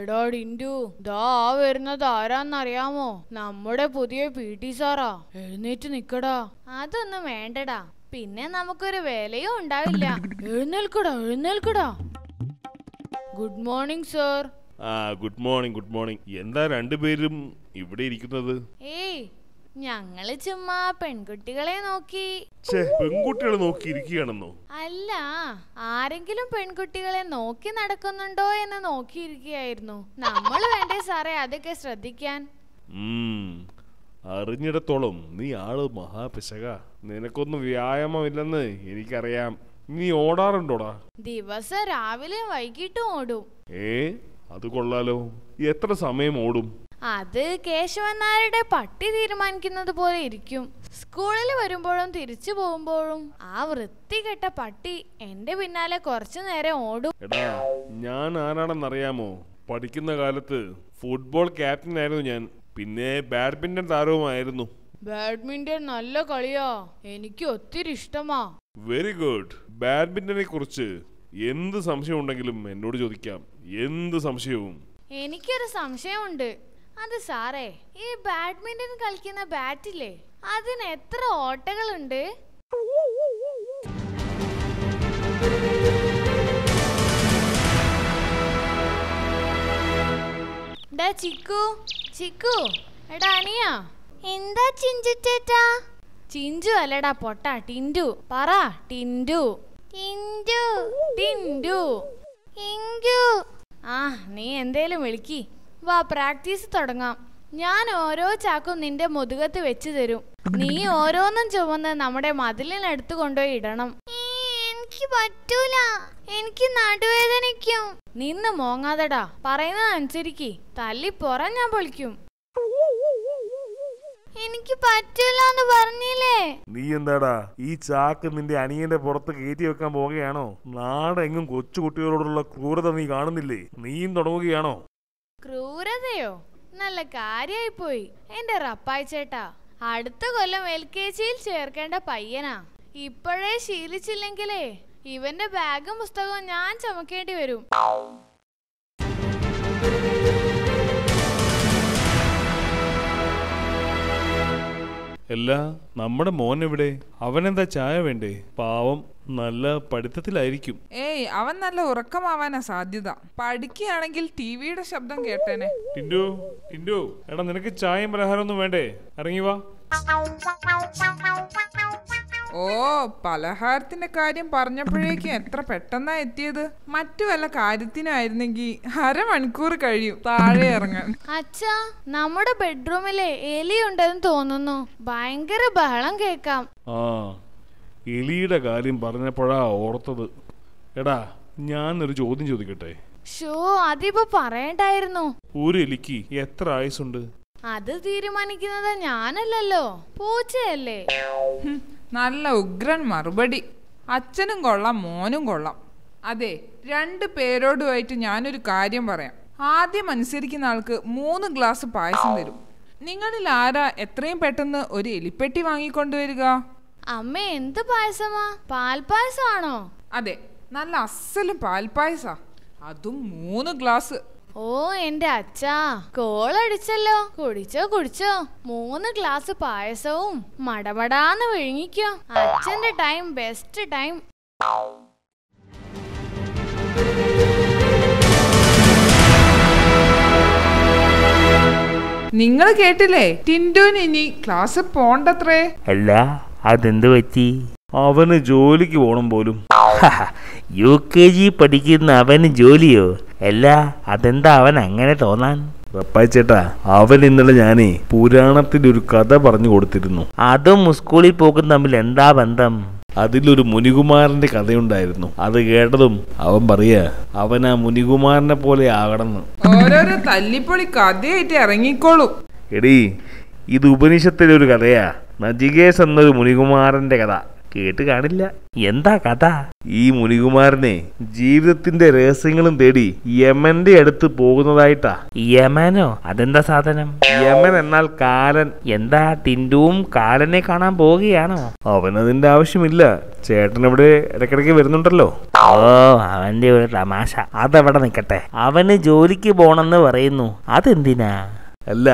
എടാ ഡിൻഡു ദാ ആ വരുന്നത് ആരാന്നറിയാമോ നമ്മുടെ പുതിയ പി ടി സാറാ എഴുന്നേറ്റ് നിക്കടാ അതൊന്നും വേണ്ടടാ പിന്നെ നമുക്കൊരു വേലയും ഉണ്ടാവില്ല എഴുന്നേൽക്കടാ എഴുന്നേൽക്കടാ good morning sir good morning good morning എന്താ രണ്ടുപേരും ഇവിടെ ഇരിക്കുന്നത് ഏയ് ഞങ്ങള് ചുമ്മാ പെൺകുട്ടികളെ നോക്കി പെൺകുട്ടികൾ നോക്കിയിരിക്കുകയാണെന്നോ അല്ല ആരെങ്കിലും പെൺകുട്ടികളെ നോക്കി നടക്കുന്നുണ്ടോ എന്ന് നോക്കിയിരിക്കുകയായിരുന്നു നമ്മൾ വേണ്ടേ സാറേ അതൊക്കെ ശ്രദ്ധിക്കാൻ അറിഞ്ഞിടത്തോളം നീ ആള് മഹാപിശക നിനക്കൊന്നും ഇല്ലെന്ന് എനിക്കറിയാം നീ ഓടാറുണ്ടോടാ ദിവസം രാവിലെ വൈകിട്ടും ഓടും ഏ അത് കൊള്ളാലോ എത്ര സമയം ഓടും അത് കേശവൻ നായരുടെ പട്ടി തീരുമാനിക്കുന്നത് പോലെ ഇരിക്കും സ്കൂളിൽ വരുമ്പോഴും തിരിച്ചു പോകുമ്പോഴും ആ വൃത്തികെട്ട പട്ടി എന്റെ പിന്നാലെ കുറച്ചു നേരം ഓടും ഞാൻ ആരാണെന്നറിയാമോ പഠിക്കുന്ന കാലത്ത് ഫുട്ബോൾ ക്യാപ്റ്റൻ ആയിരുന്നു ഞാൻ പിന്നെ ബാഡ്മിന്റൺ താരവുമായിരുന്നു ബാഡ്മിന്റൺ നല്ല കളിയാ എനിക്ക് ഒത്തിരി ഇഷ്ടമാ വെരി ഗുഡ് ബാഡ്മിന്റനെ കുറിച്ച് എന്ത് സംശയം ഉണ്ടെങ്കിലും എന്നോട് ചോദിക്കാം എന്ത് സംശയവും എനിക്കൊരു സംശയമുണ്ട് അത് സാറേ ഈ ബാഡ്മിന്റൺ കളിക്കുന്ന ബാറ്റില്ലേ അതിന് എത്ര ഓട്ടകളുണ്ട് ചിക്കു ചിക്കു എടാ അനിയ എന്താ ചിഞ്ചുറ്റേറ്റാ ചിഞ്ചു അല്ലടാ പൊട്ട ടിൻഡു പറ ടിൻഡു ടിൻഡു ടിൻഡു ഇങ്കു ആ നീ എന്തേലും വിളിക്കി വാ പ്രാക്ടീസ് തുടങ്ങാം ഞാൻ ഓരോ ചാക്കും നിന്റെ മുതുകത്ത് വെച്ചു തരും നീ ഓരോന്നും ചുമന്ന് നമ്മുടെ മതിലിനടുത്ത് കൊണ്ടുപോയി ഇടണം എനിക്ക് പറ്റൂല എനിക്ക് നടുവേദനയ്ക്കും നിന്ന് മോങ്ങാതടാ പറയുന്നത് അനുസരിക്ക് തല്ലി പുറ ഞാൻ പൊളിക്കും എനിക്ക് പറ്റൂല എന്ന് പറഞ്ഞില്ലേ നീ എന്താടാ ഈ ചാക്ക് നിന്റെ അനിയന്റെ പുറത്ത് കയറ്റി വെക്കാൻ പോവുകയാണോ നാടെങ്ങും കൊച്ചുകുട്ടികളോടുള്ള ക്രൂരത നീ കാണുന്നില്ലേ നീയും തുടങ്ങുകയാണോ ക്രൂരതയോ നല്ല കാര്യമായി പോയി എന്റെ റപ്പായി ചേട്ടാ അടുത്ത കൊല്ലം എൽ കെ ജിയിൽ ചേർക്കേണ്ട പയ്യനാ ഇപ്പോഴേ ശീലിച്ചില്ലെങ്കിലേ ഇവന്റെ ബാഗും പുസ്തകവും ഞാൻ ചുമക്കേണ്ടി വരും എല്ലാ നമ്മുടെ മോൻ എവിടെ അവനെന്താ ചായ വേണ്ടേ പാവം നല്ല പഠിത്തത്തിലായിരിക്കും ഏയ് അവൻ നല്ല ഉറക്കമാവാനാ സാധ്യത പഠിക്കുകയാണെങ്കിൽ ടിവിയുടെ ശബ്ദം കേട്ടേനെ ടിൻഡു ടിൻഡു എടാ നിനക്ക് ചായയും പലഹാരം ഒന്നും വേണ്ടേ ഇറങ്ങി വാ ഓ പലഹാരത്തിന്റെ കാര്യം പറഞ്ഞപ്പോഴേക്കും എത്ര പെട്ടെന്നാ എത്തിയത് മറ്റു വല്ല കാര്യത്തിനായിരുന്നെങ്കിൽ അരമണിക്കൂർ കഴിയും താഴെ ഇറങ്ങാൻ അച്ഛാ നമ്മുടെ ബെഡ്റൂമിലെ എലി ഉണ്ടെന്ന് തോന്നുന്നു ഭയങ്കര ബഹളം കേക്കാം ആ എലിയുടെ കാര്യം പറഞ്ഞപ്പോഴാ ഓർത്തത് എടാ ഞാനൊരു ചോദ്യം ചോദിക്കട്ടെ ഷോ അതിപ്പോ പറയണ്ടായിരുന്നു ഒരു എലിക്ക് എത്ര ആയുസുണ്ട് അത് തീരുമാനിക്കുന്നത് ഞാനല്ലല്ലോ പൂച്ചയല്ലേ നല്ല ഉഗ്രൻ മറുപടി അച്ഛനും കൊള്ളാം മോനും കൊള്ളാം അതെ രണ്ട് പേരോടുമായിട്ട് ഞാനൊരു കാര്യം പറയാം ആദ്യം അനുസരിക്കുന്ന ആൾക്ക് മൂന്ന് ഗ്ലാസ് പായസം തരും നിങ്ങളിൽ ആരാ എത്രയും പെട്ടെന്ന് ഒരു എലിപ്പെട്ടി വാങ്ങിക്കൊണ്ടുവരിക അമ്മ എന്ത് പായസമാ പാൽപായസമാണോ അതെ നല്ല അസലും പാൽപായസ അതും മൂന്ന് ഗ്ലാസ് ഓ എന്റെ അച്ഛാ കോളടിച്ചല്ലോ കുടിച്ചോ കുടിച്ചോ മൂന്ന് ഗ്ലാസ് പായസവും മടമടാന്ന് വിഴുങ്ങിക്കോ അച്ഛന്റെ ടൈം ബെസ്റ്റ് ടൈം നിങ്ങൾ കേട്ടില്ലേ ടിൻഡുവിന് ഇനി ക്ലാസ് പോണ്ടത്രേ അല്ല അതെന്ത് പറ്റി അവന് ജോലിക്ക് പോകണം പോലും യു കെ ജി പഠിക്കുന്ന അവന് ജോലിയോ അല്ല അതെന്താ അവൻ അങ്ങനെ തോന്നാൻ റപ്പായിച്ചേട്ടാ അവൻ ഇന്നലെ ഞാനേ പുരാണത്തിന്റെ ഒരു കഥ പറഞ്ഞു കൊടുത്തിരുന്നു അതും സ്കൂളിൽ പോക്കും തമ്മിൽ എന്താ ബന്ധം അതിലൊരു മുനികുമാരന്റെ കഥയുണ്ടായിരുന്നു അത് കേട്ടതും അവൻ പറയാ അവൻ ആ മുനികുമാരനെ പോലെ ആകണമെന്ന് തല്ലിപ്പൊളി കഥയായിട്ട് ഇറങ്ങിക്കോളൂ എടീ ഇത് ഉപനിഷത്തിലെ ഒരു കഥയാ നജികേഷ് എന്നൊരു മുനികുമാറിന്റെ കഥ കേട്ട് കാണില്ല എന്താ കഥ ഈ മുനികുമാറിനെ ജീവിതത്തിന്റെ രഹസ്യങ്ങളും തേടി യമന്റെ അടുത്ത് പോകുന്നതായിട്ടാ യമനോ അതെന്താ സാധനം യമൻ എന്നാൽ കാലൻ എന്താ ടിൻഡുവും കാലനെ കാണാൻ പോവുകയാണോ അവനതിന്റെ ആവശ്യമില്ല ചേട്ടൻ ഇവിടെ ഇടക്കിടക്ക് വരുന്നുണ്ടല്ലോ ഓ അവന്റെ ഒരു തമാശ അതവിടെ നിക്കട്ടെ അവന് ജോലിക്ക് പോണെന്ന് പറയുന്നു അതെന്തിനാ അല്ല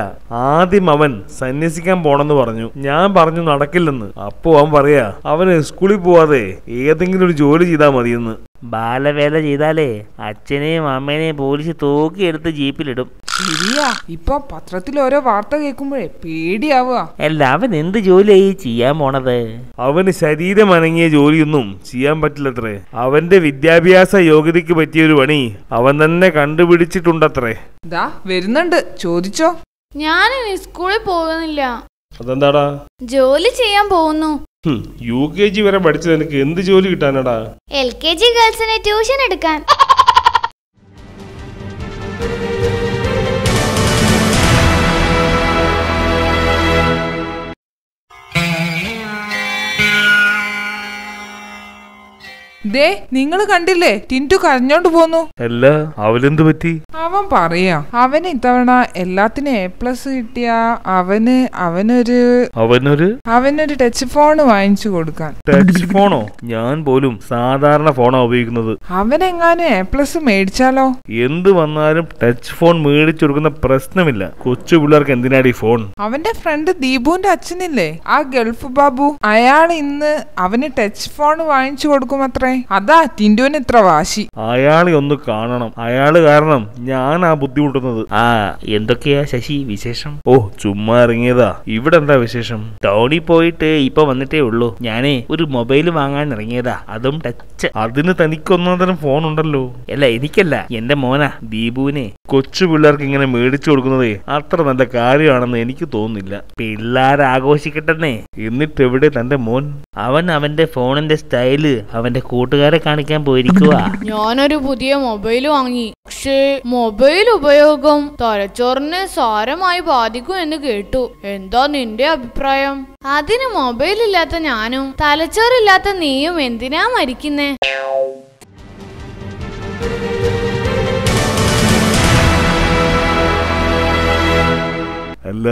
ആദ്യം അവൻ സന്യസിക്കാൻ പോണെന്ന് പറഞ്ഞു ഞാൻ പറഞ്ഞു നടക്കില്ലെന്ന് അപ്പോൾ അവൻ പറയാ അവന് സ്കൂളിൽ പോവാതെ ഏതെങ്കിലും ഒരു ജോലി ചെയ്താൽ മതിയെന്ന് ബാലവേല ചെയ്താലേ അച്ഛനെയും അമ്മേനെയും പോലീസ് തൂക്കിയെടുത്ത് ജീപ്പിലിടും ശരിയാ ഇപ്പൊ പത്രത്തിൽ ഓരോ വാർത്ത കേൾക്കുമ്പോഴേ പേടിയാവുക അല്ല അവൻ എന്ത് ജോലിയായി ചെയ്യാൻ പോണത് അവന് ശരീരം അനങ്ങിയ ജോലിയൊന്നും ചെയ്യാൻ പറ്റില്ലത്രേ അവന്റെ വിദ്യാഭ്യാസ യോഗ്യതയ്ക്ക് പറ്റിയ ഒരു പണി അവൻ തന്നെ കണ്ടുപിടിച്ചിട്ടുണ്ടത്രേ ദാ വരുന്നുണ്ട് ചോദിച്ചോ ഞാൻ സ്കൂളിൽ പോകുന്നില്ല അതെന്താടാ ജോലി ചെയ്യാൻ പോകുന്നു യു കെ ജി വരെ പഠിച്ചത് എനിക്ക് എന്ത് ജോലി കിട്ടാനടാ എൽ കെ ജി ഗേൾസിനെ ട്യൂഷൻ എടുക്കാൻ ദേ നിങ്ങൾ കണ്ടില്ലേ ടിൻറ്റു കരഞ്ഞോണ്ട് പോന്നു അല്ല അവലെന്ത് പറ്റി അവൻ പറയാ അവന് ഇത്തവണ എല്ലാത്തിനും എ പ്ലസ് കിട്ടിയ അവന് അവനൊരു അവനൊരു അവനൊരു ടച്ച് ഫോൺ വാങ്ങിച്ചു കൊടുക്കാൻ ടച്ച് ഫോണോ ഞാൻ പോലും സാധാരണ ഫോണാ ഉപയോഗിക്കുന്നത് അവനെങ്ങാനും എ പ്ലസ് മേടിച്ചാലോ എന്ത് വന്നാലും ടച്ച് ഫോൺ മേടിച്ചു കൊടുക്കുന്ന പ്രശ്നമില്ല കൊച്ചു പിള്ളേർക്ക് എന്തിനാടി ഫോൺ അവന്റെ ഫ്രണ്ട് ദീപുവിന്റെ അച്ഛനില്ലേ ആ ഗൾഫ് ബാബു അയാൾ ഇന്ന് അവന് ടച്ച് ഫോൺ വാങ്ങിച്ചു കൊടുക്കും അത്രേ അതാ ടിൻഡുവിന് ഇത്ര വാശി അയാളെ ഒന്ന് കാണണം അയാള് കാരണം ഞാൻ ആ ബുദ്ധിമുട്ടുന്നത് ആ എന്തൊക്കെയാ ശശി വിശേഷം ഓ ചുമ്മാ ഇറങ്ങിയതാ ഇവിടെ എന്താ വിശേഷം ടൗണിൽ പോയിട്ട് ഇപ്പൊ വന്നിട്ടേ ഉള്ളൂ ഞാനേ ഒരു മൊബൈൽ വാങ്ങാൻ ഇറങ്ങിയതാ അതും ടച്ച് അതിന് തനിക്കൊന്നാം തരം ഫോൺ ഉണ്ടല്ലോ അല്ല എനിക്കല്ല എന്റെ മോനാ ദീപുവിനെ കൊച്ചു പിള്ളേർക്ക് ഇങ്ങനെ മേടിച്ചു കൊടുക്കുന്നതേ അത്ര നല്ല കാര്യമാണെന്ന് എനിക്ക് തോന്നുന്നില്ല പിള്ളേരാഘോഷിക്കട്ടെന്നേ എന്നിട്ട് എവിടെ തന്റെ മോൻ അവൻ അവന്റെ ഫോണിന്റെ സ്റ്റൈല് അവന്റെ കൂടെ കൂട്ടുകാരെ കാണിക്കാൻ പോയിരിക്കുക ഞാനൊരു പുതിയ മൊബൈൽ വാങ്ങി പക്ഷേ മൊബൈൽ ഉപയോഗം തലച്ചോറിനെ സാരമായി ബാധിക്കും എന്ന് കേട്ടു എന്താ നിന്റെ അഭിപ്രായം അതിന് മൊബൈൽ ഇല്ലാത്ത ഞാനും തലച്ചോറില്ലാത്ത നീയും എന്തിനാ മരിക്കുന്നേ അല്ല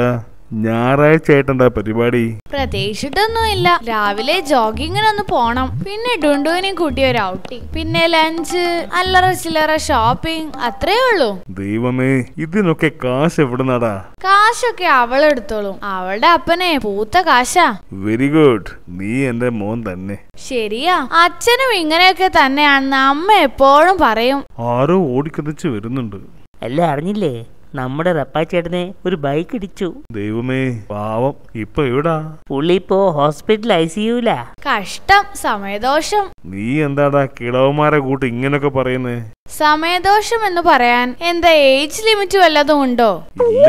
ഞായറാഴ്ച ആയിട്ടെന്താ പരിപാടി പ്രതീക്ഷിട്ടൊന്നും ഇല്ല രാവിലെ ജോഗിങ്ങിനൊന്ന് പോണം പിന്നെ ഡുണ്ടുവിനെയും കൂട്ടിയ ഒരു ഔട്ടിങ് പിന്നെ ലഞ്ച് അല്ലറ ചില്ലറ ഷോപ്പിംഗ് അത്രേ ഉള്ളൂ ദൈവമേ ഇതിനൊക്കെ കാശ് എവിടുന്നാടാ കാശൊക്കെ അവളെടുത്തോളും അവളുടെ അപ്പനെ പൂത്ത കാശാ വെരി ഗുഡ് നീ എന്റെ മോൻ തന്നെ ശരിയാ അച്ഛനും ഇങ്ങനെയൊക്കെ തന്നെയാണെന്ന് അമ്മ എപ്പോഴും പറയും ആരോ ഓടിക്കതിച്ച് വരുന്നുണ്ട് അല്ല അറിഞ്ഞില്ലേ നമ്മുടെ റപ്പാച്ചേട്ടനെ ഒരു ബൈക്ക് ഇടിച്ചു ദൈവമേ പാവം ഇപ്പൊ എവിടാ പുള്ളി ഇപ്പോ ഹോസ്പിറ്റൽ ഐ സിയുല കഷ്ടം സമയദോഷം നീ എന്താടാ കിളവന്മാരെ കൂട്ട് ഇങ്ങനൊക്കെ പറയുന്നേ സമയദോഷം എന്ന് പറയാൻ എന്താ ഏജ് ലിമിറ്റ് വല്ലതും ഉണ്ടോ ഇല്ല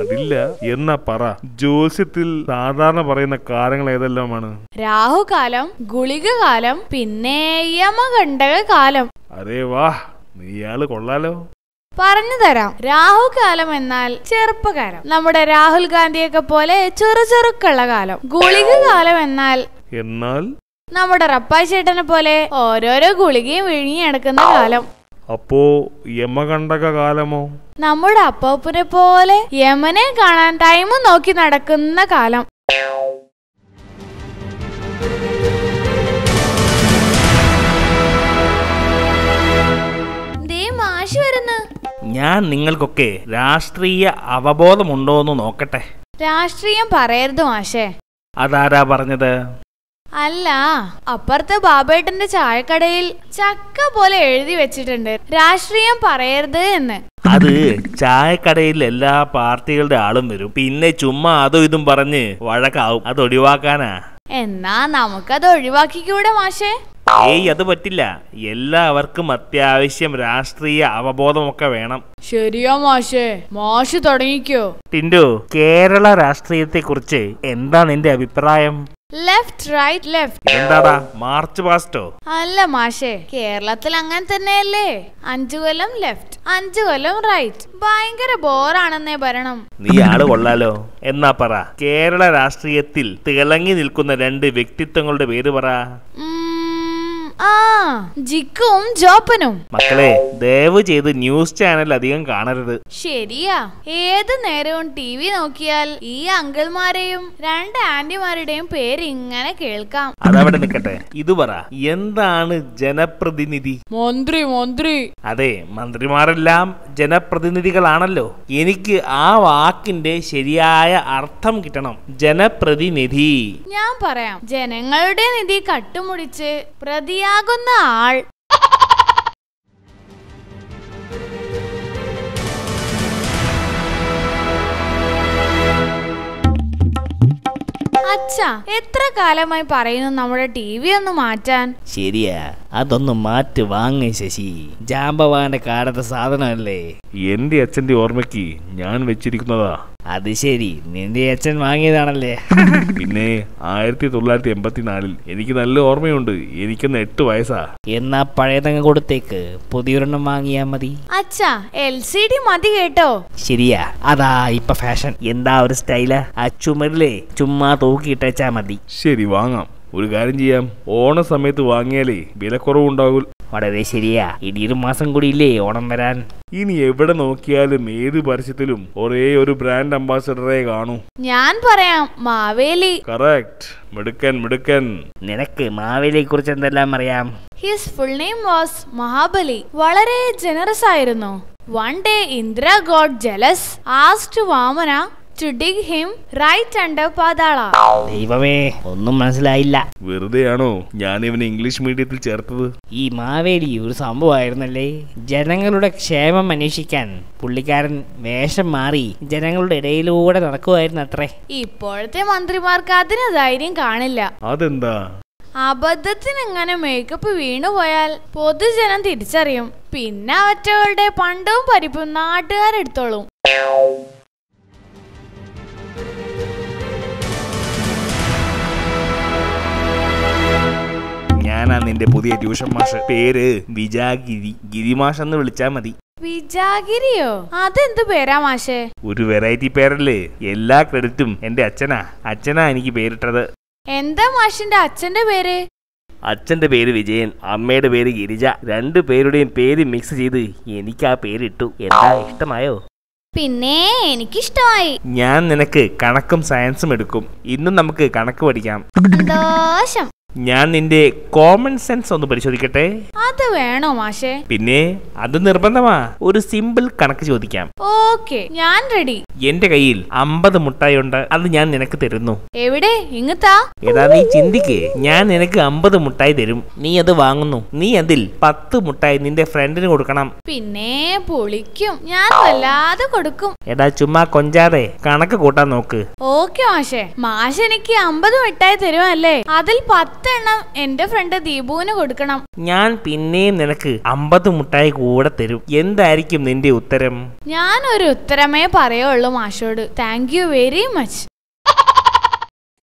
അതില്ല എന്നാ പറ ജ്യോത്സ്യത്തിൽ സാധാരണ പറയുന്ന കാലങ്ങൾ ഏതെല്ലാമാണ് രാഹുകാലം ഗുളിക കാലം പിന്നെ യമകണ്ടക കാലം അരേ വാ നീയാള് കൊള്ളാലോ പറഞ്ഞു തരാം രാഹു കാലം എന്നാൽ ചെറുപ്പകാലം നമ്മുടെ രാഹുൽ ഗാന്ധിയൊക്കെ പോലെ ചെറു ചെറുക്കുള്ള കാലം ഗുളിക കാലം എന്നാൽ എന്നാൽ നമ്മുടെ ചേട്ടനെ പോലെ ഓരോരോ ഗുളികയും വിഴുങ്ങി നടക്കുന്ന കാലം അപ്പോ യമകണ്ടക കാലമോ നമ്മുടെ അപ്പാപ്പനെ പോലെ യമനെ കാണാൻ ടൈമും നോക്കി നടക്കുന്ന കാലം ഞാൻ നിങ്ങൾക്കൊക്കെ രാഷ്ട്രീയ അവബോധമുണ്ടോ എന്ന് നോക്കട്ടെ രാഷ്ട്രീയം പറയരുത് മാഷേ അതാരാ പറഞ്ഞത് അല്ല അപ്പുറത്തെ ബാബേട്ടന്റെ ചായക്കടയിൽ ചക്ക പോലെ എഴുതി വെച്ചിട്ടുണ്ട് രാഷ്ട്രീയം പറയരുത് എന്ന് അത് ചായക്കടയിൽ എല്ലാ പാർട്ടികളുടെ ആളും വരും പിന്നെ ചുമ്മാ അതും ഇതും പറഞ്ഞ് വഴക്കാവും അത് ഒഴിവാക്കാനാ എന്നാ നമുക്കത് ഒഴിവാക്കിക്കൂടെ മാഷേ ഏയ് അത് പറ്റില്ല എല്ലാവർക്കും അത്യാവശ്യം രാഷ്ട്രീയ അവബോധമൊക്കെ വേണം ശരിയോ മാഷേ മാഷ് തുടങ്ങിക്കോ ടിൻഡു കേരള രാഷ്ട്രീയത്തെ കുറിച്ച് എന്താ നിന്റെ അഭിപ്രായം ലെഫ്റ്റ് റൈറ്റ് ലെഫ്റ്റ് എന്താടാ മാർച്ച് പാസ്റ്റോ അല്ല മാഷേ കേരളത്തിൽ അങ്ങനെ തന്നെയല്ലേ അഞ്ചു കൊല്ലം ലെഫ്റ്റ് അഞ്ചു കൊല്ലം റൈറ്റ് ഭയങ്കര ബോറാണെന്നേ ഭരണം നീ ആള് കൊള്ളാലോ എന്നാ പറ കേരള രാഷ്ട്രീയത്തിൽ തിളങ്ങി നിൽക്കുന്ന രണ്ട് വ്യക്തിത്വങ്ങളുടെ പേര് പറ ആ ജിക്കും ജോപ്പനും മക്കളെ ദയവ് ചെയ്ത് ന്യൂസ് ചാനൽ അധികം കാണരുത് ശരിയാ ഏത് നേരവും ടി വി നോക്കിയാൽ ഈ അങ്കിൾമാരെയും രണ്ട് ആന്റിമാരുടെയും പേര് ഇങ്ങനെ കേൾക്കാം അതവിടെ നിൽക്കട്ടെ ഇത് പറ എന്താണ് ജനപ്രതിനിധി മന്ത്രി മന്ത്രി അതെ മന്ത്രിമാരെല്ലാം ജനപ്രതിനിധികളാണല്ലോ എനിക്ക് ആ വാക്കിന്റെ ശരിയായ അർത്ഥം കിട്ടണം ജനപ്രതിനിധി ഞാൻ പറയാം ജനങ്ങളുടെ നിധി കട്ടുമുടിച്ച് പ്രതിയ ശരിയാകുന്ന ആൾ അച്ഛാ എത്ര കാലമായി പറയുന്നു നമ്മുടെ ടി വി ഒന്ന് മാറ്റാൻ ശരിയാ അതൊന്ന് മാറ്റി വാങ്ങ ശശി ജാമ്പവാന്റെ കാലത്തെ സാധനമല്ലേ എന്റെ അച്ഛന്റെ ഓർമ്മയ്ക്ക് ഞാൻ വെച്ചിരിക്കുന്നതാ അത് ശരി നിന്റെ അച്ഛൻ വാങ്ങിയതാണല്ലേ പിന്നെ ആയിരത്തി തൊള്ളായിരത്തി എൺപത്തിനാലിൽ എനിക്ക് നല്ല ഓർമ്മയുണ്ട് എനിക്കൊന്ന് എട്ട് വയസ്സാ എന്നാ പഴയതങ്ങ് കൊടുത്തേക്ക് പുതിയൊരെണ്ണം വാങ്ങിയാ മതി അച്ഛാ എൽ സി ഡി മതി കേട്ടോ ശരിയാ അതാ ഇപ്പൊ ഫാഷൻ എന്താ ഒരു സ്റ്റൈലാ ആ ചുമരിലെ ചുമ്മാ തൂക്കിയിട്ടാ മതി ശരി വാങ്ങാം ഒരു കാര്യം ചെയ്യാം ഓണ സമയത്ത് വാങ്ങിയാലേ വിലക്കുറവുണ്ടാകും വളരെ ശരിയാ ഒരു മാസം കൂടി ഇല്ലേ ഓണം വരാൻ ഇനി എവിടെ നോക്കിയാലും ഏത് പരസ്യത്തിലും ഒരേ ഒരു ബ്രാൻഡ് അംബാസഡറെ കാണൂ ഞാൻ പറയാം മാവേലി കറക്റ്റ് മിടുക്കൻ മിടുക്കൻ നിനക്ക് മാവേലിയെ കുറിച്ച് എന്തെല്ലാം അറിയാം his full name was Mahabali വളരെ ജനറസ് ആയിരുന്നു one day Indra god jealous asked Vamana to dig him right under Patala ദൈവമേ ഒന്നും മനസ്സിലായില്ല വെറുതെയാണോ ഞാൻ ഇവനെ ഇംഗ്ലീഷ് മീഡിയത്തിൽ ചേർത്തത് ഈ മാവേലി ഒരു സംഭവമായിരുന്നല്ലേ ജനങ്ങളുടെ ക്ഷേമം അന്വേഷിക്കാൻ പുള്ളിക്കാരൻ വേഷം മാറി ജനങ്ങളുടെ ഇടയിലൂടെ നടക്കുമായിരുന്നു അത്രേ ഇപ്പോഴത്തെ മന്ത്രിമാർക്ക് അതിന് ധൈര്യം കാണില്ല അതെന്താ അബദ്ധത്തിനെങ്ങനെ മേക്കപ്പ് വീണുപോയാൽ പൊതുജനം തിരിച്ചറിയും പിന്നെ അവറ്റകളുടെ പണ്ടവും പരിപ്പും നാട്ടുകാരെടുത്തോളും നിന്റെ പുതിയ ട്യൂഷൻ മാഷ് പേര് വിജാഗിരി ഗിരിമാഷ് എന്ന് വിളിച്ചാ മതി വിജാഗിരിയോ അതെന്ത് പേരാ മാഷേ ഒരു വെറൈറ്റി പേരല്ലേ എല്ലാ ക്രെഡിറ്റും എന്റെ അച്ഛനാ അച്ഛനാ എനിക്ക് പേരിട്ടത് എന്താ മാഷിന്റെ അച്ഛന്റെ പേര് അച്ഛന്റെ പേര് വിജയൻ അമ്മയുടെ പേര് ഗിരിജ രണ്ടു പേരുടെയും പേര് മിക്സ് ചെയ്ത് എനിക്ക് ആ പേരിട്ടു എന്താ ഇഷ്ടമായോ പിന്നെ എനിക്കിഷ്ടമായി ഞാൻ നിനക്ക് കണക്കും സയൻസും എടുക്കും ഇന്നും നമുക്ക് കണക്ക് പഠിക്കാം ദോഷം ഞാൻ നിന്റെ കോമൺ സെൻസ് ഒന്ന് പരിശോധിക്കട്ടെ അത് വേണോ മാഷേ പിന്നെ അത് നിർബന്ധമാ ഒരു സിമ്പിൾ കണക്ക് ചോദിക്കാം ഓക്കെ ഞാൻ റെഡി എന്റെ കയ്യിൽ അമ്പത് മുട്ടായുണ്ട് അത് ഞാൻ നിനക്ക് തരുന്നു എവിടെ ഇങ്ങത്താ ഏതാ നീ ചിന്തിക്ക് ഞാൻ നിനക്ക് അമ്പത് മുട്ടായി തരും നീ അത് വാങ്ങുന്നു നീ അതിൽ പത്ത് മുട്ടായി നിന്റെ ഫ്രണ്ടിന് കൊടുക്കണം പിന്നെ പൊളിക്കും ഞാൻ വല്ലാതെ കൊടുക്കും എടാ ചുമ്മാ കൊഞ്ചാതെ കണക്ക് കൂട്ടാൻ നോക്ക് ഓക്കെ മാഷേ മാഷ് എനിക്ക് അമ്പത് തരും തരുമല്ലേ അതിൽ പത്ത് പത്തെണ്ണം എന്റെ ഫ്രണ്ട് ദീപുവിന് കൊടുക്കണം ഞാൻ പിന്നെയും നിനക്ക് അമ്പത് മുട്ടായി കൂടെ തരും എന്തായിരിക്കും നിന്റെ ഉത്തരം ഞാൻ ഒരു ഉത്തരമേ പറയുള്ളൂ മാഷോട് താങ്ക് യു വെരി മച്ച്